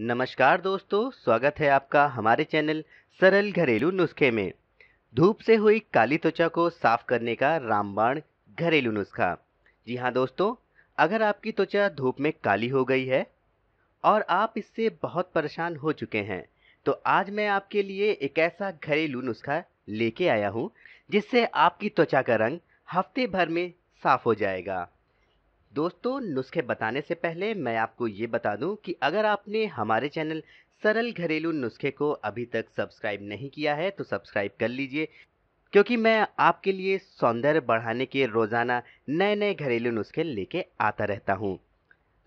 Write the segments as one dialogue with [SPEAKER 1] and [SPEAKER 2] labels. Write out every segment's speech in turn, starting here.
[SPEAKER 1] नमस्कार दोस्तों स्वागत है आपका हमारे चैनल सरल घरेलू नुस्खे में धूप से हुई काली त्वचा को साफ करने का रामबाण घरेलू नुस्खा जी हाँ दोस्तों अगर आपकी त्वचा धूप में काली हो गई है और आप इससे बहुत परेशान हो चुके हैं तो आज मैं आपके लिए एक ऐसा घरेलू नुस्खा लेके आया हूँ जिससे आपकी त्वचा का रंग हफ्ते भर में साफ हो जाएगा दोस्तों नुस्खे बताने से पहले मैं आपको ये बता दूं कि अगर आपने हमारे चैनल सरल घरेलू नुस्खे को अभी तक सब्सक्राइब नहीं किया है तो सब्सक्राइब कर लीजिए क्योंकि मैं आपके लिए सौंदर्य बढ़ाने के रोज़ाना नए नए घरेलू नुस्खे लेके आता रहता हूँ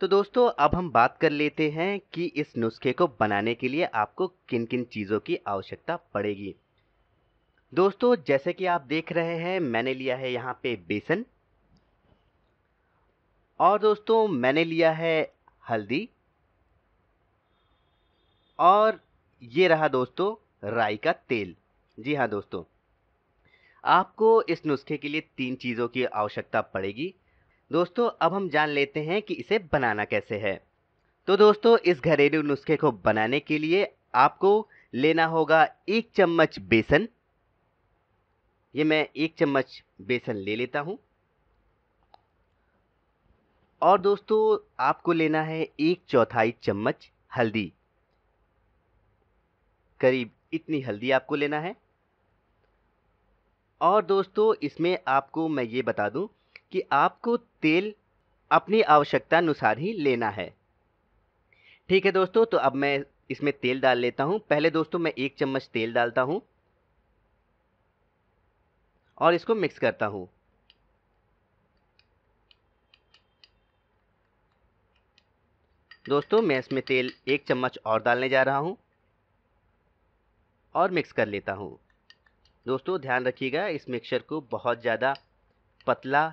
[SPEAKER 1] तो दोस्तों अब हम बात कर लेते हैं कि इस नुस्खे को बनाने के लिए आपको किन किन चीज़ों की आवश्यकता पड़ेगी दोस्तों जैसे कि आप देख रहे हैं मैंने लिया है यहाँ पे बेसन और दोस्तों मैंने लिया है हल्दी और ये रहा दोस्तों राई का तेल जी हाँ दोस्तों आपको इस नुस्खे के लिए तीन चीज़ों की आवश्यकता पड़ेगी दोस्तों अब हम जान लेते हैं कि इसे बनाना कैसे है तो दोस्तों इस घरेलू नुस्खे को बनाने के लिए आपको लेना होगा एक चम्मच बेसन ये मैं एक चम्मच बेसन ले लेता हूँ और दोस्तों आपको लेना है एक चौथाई चम्मच हल्दी करीब इतनी हल्दी आपको लेना है और दोस्तों इसमें आपको मैं ये बता दूं कि आपको तेल अपनी आवश्यकता अनुसार ही लेना है ठीक है दोस्तों तो अब मैं इसमें तेल डाल लेता हूँ पहले दोस्तों मैं एक चम्मच तेल डालता हूँ और इसको मिक्स करता हूँ दोस्तों मैं इसमें तेल एक चम्मच और डालने जा रहा हूँ और मिक्स कर लेता हूँ दोस्तों ध्यान रखिएगा इस मिक्सर को बहुत ज़्यादा पतला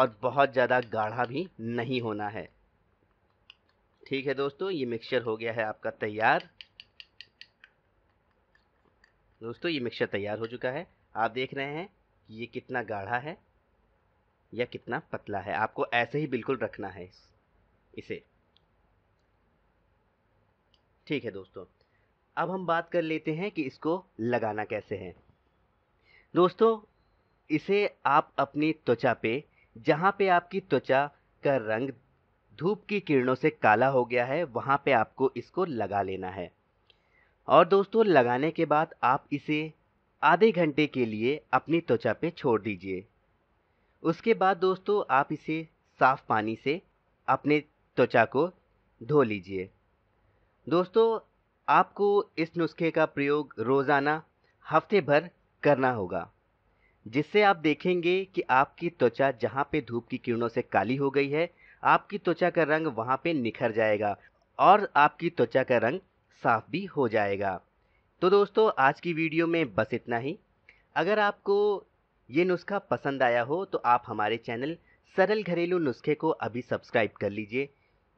[SPEAKER 1] और बहुत ज़्यादा गाढ़ा भी नहीं होना है ठीक है दोस्तों ये मिक्सचर हो गया है आपका तैयार दोस्तों ये मिक्सचर तैयार हो चुका है आप देख रहे हैं ये कितना गाढ़ा है या कितना पतला है आपको ऐसे ही बिल्कुल रखना है इसे ठीक है दोस्तों अब हम बात कर लेते हैं कि इसको लगाना कैसे है दोस्तों इसे आप अपनी त्वचा पे जहाँ पे आपकी त्वचा का रंग धूप की किरणों से काला हो गया है वहाँ पे आपको इसको लगा लेना है और दोस्तों लगाने के बाद आप इसे आधे घंटे के लिए अपनी त्वचा पे छोड़ दीजिए उसके बाद दोस्तों आप इसे साफ़ पानी से अपने त्वचा को धो लीजिए दोस्तों आपको इस नुस्खे का प्रयोग रोज़ाना हफ्ते भर करना होगा जिससे आप देखेंगे कि आपकी त्वचा जहाँ पे धूप की किरणों से काली हो गई है आपकी त्वचा का रंग वहाँ पे निखर जाएगा और आपकी त्वचा का रंग साफ भी हो जाएगा तो दोस्तों आज की वीडियो में बस इतना ही अगर आपको ये नुस्खा पसंद आया हो तो आप हमारे चैनल सरल घरेलू नुस्खे को अभी सब्सक्राइब कर लीजिए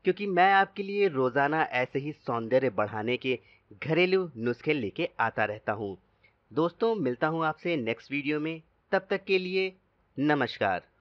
[SPEAKER 1] क्योंकि मैं आपके लिए रोज़ाना ऐसे ही सौंदर्य बढ़ाने के घरेलू नुस्खे लेके आता रहता हूँ दोस्तों मिलता हूँ आपसे नेक्स्ट वीडियो में तब तक के लिए नमस्कार